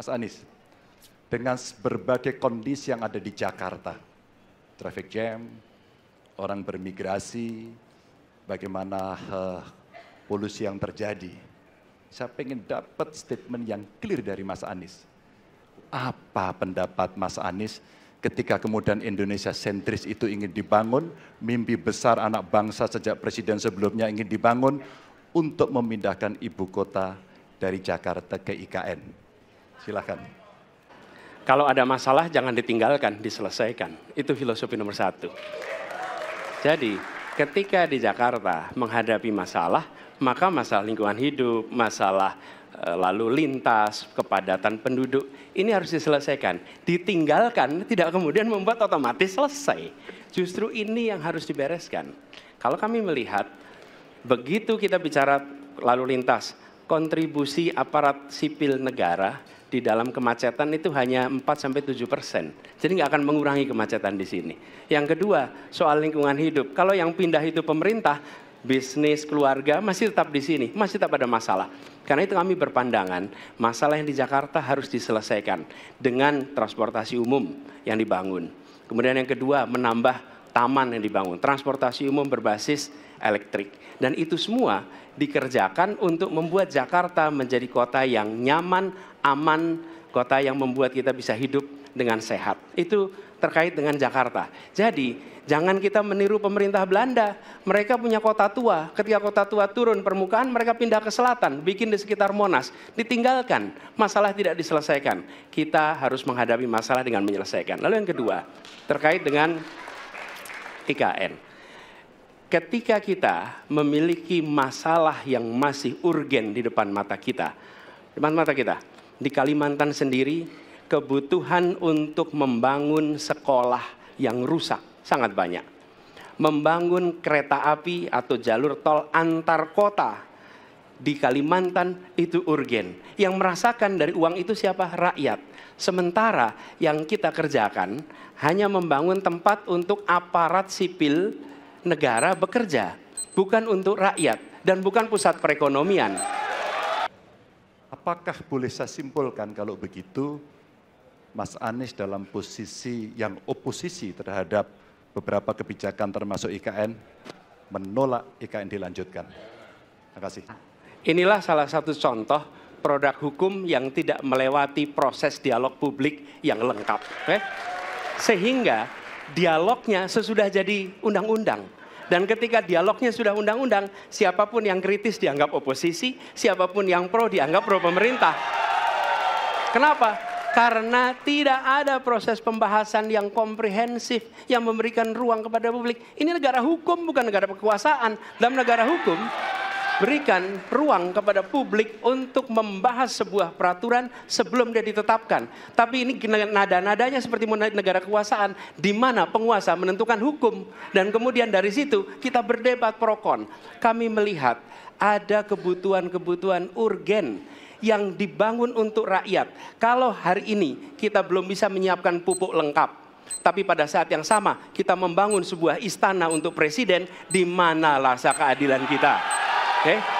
Mas Anies, dengan berbagai kondisi yang ada di Jakarta, traffic jam, orang bermigrasi, bagaimana uh, polusi yang terjadi. Saya ingin dapat statement yang clear dari Mas Anies. Apa pendapat Mas Anies ketika kemudian Indonesia sentris itu ingin dibangun, mimpi besar anak bangsa sejak presiden sebelumnya ingin dibangun untuk memindahkan ibu kota dari Jakarta ke IKN. Silahkan. Kalau ada masalah jangan ditinggalkan, diselesaikan. Itu filosofi nomor satu. Jadi ketika di Jakarta menghadapi masalah, maka masalah lingkungan hidup, masalah eh, lalu lintas, kepadatan penduduk, ini harus diselesaikan. Ditinggalkan tidak kemudian membuat otomatis selesai. Justru ini yang harus dibereskan. Kalau kami melihat, begitu kita bicara lalu lintas, kontribusi aparat sipil negara di dalam kemacetan itu hanya 4 sampai 7 persen. Jadi nggak akan mengurangi kemacetan di sini. Yang kedua, soal lingkungan hidup. Kalau yang pindah itu pemerintah, bisnis, keluarga masih tetap di sini, masih tetap ada masalah. Karena itu kami berpandangan masalah yang di Jakarta harus diselesaikan dengan transportasi umum yang dibangun. Kemudian yang kedua, menambah taman yang dibangun, transportasi umum berbasis elektrik. Dan itu semua dikerjakan untuk membuat Jakarta menjadi kota yang nyaman, aman, kota yang membuat kita bisa hidup dengan sehat. Itu terkait dengan Jakarta. Jadi, jangan kita meniru pemerintah Belanda. Mereka punya kota tua. Ketika kota tua turun permukaan, mereka pindah ke selatan, bikin di sekitar Monas, ditinggalkan. Masalah tidak diselesaikan. Kita harus menghadapi masalah dengan menyelesaikan. Lalu yang kedua, terkait dengan IKN ketika kita memiliki masalah yang masih urgen di depan mata kita, di depan mata kita, di Kalimantan sendiri kebutuhan untuk membangun sekolah yang rusak sangat banyak. Membangun kereta api atau jalur tol antar kota di Kalimantan itu urgen. Yang merasakan dari uang itu siapa? Rakyat. Sementara yang kita kerjakan hanya membangun tempat untuk aparat sipil negara bekerja, bukan untuk rakyat dan bukan pusat perekonomian. Apakah boleh saya simpulkan kalau begitu Mas Anies dalam posisi yang oposisi terhadap beberapa kebijakan termasuk IKN menolak IKN dilanjutkan. Terima kasih. Inilah salah satu contoh produk hukum yang tidak melewati proses dialog publik yang lengkap. Eh? Sehingga dialognya sesudah jadi undang-undang. Dan ketika dialognya sudah undang-undang, siapapun yang kritis dianggap oposisi, siapapun yang pro dianggap pro pemerintah. Kenapa? Karena tidak ada proses pembahasan yang komprehensif yang memberikan ruang kepada publik. Ini negara hukum bukan negara kekuasaan. Dalam negara hukum berikan ruang kepada publik untuk membahas sebuah peraturan sebelum dia ditetapkan. Tapi ini nada-nadanya seperti negara kekuasaan di mana penguasa menentukan hukum dan kemudian dari situ kita berdebat pro kon. Kami melihat ada kebutuhan-kebutuhan urgen yang dibangun untuk rakyat. Kalau hari ini kita belum bisa menyiapkan pupuk lengkap, tapi pada saat yang sama kita membangun sebuah istana untuk presiden di mana rasa keadilan kita. Okay?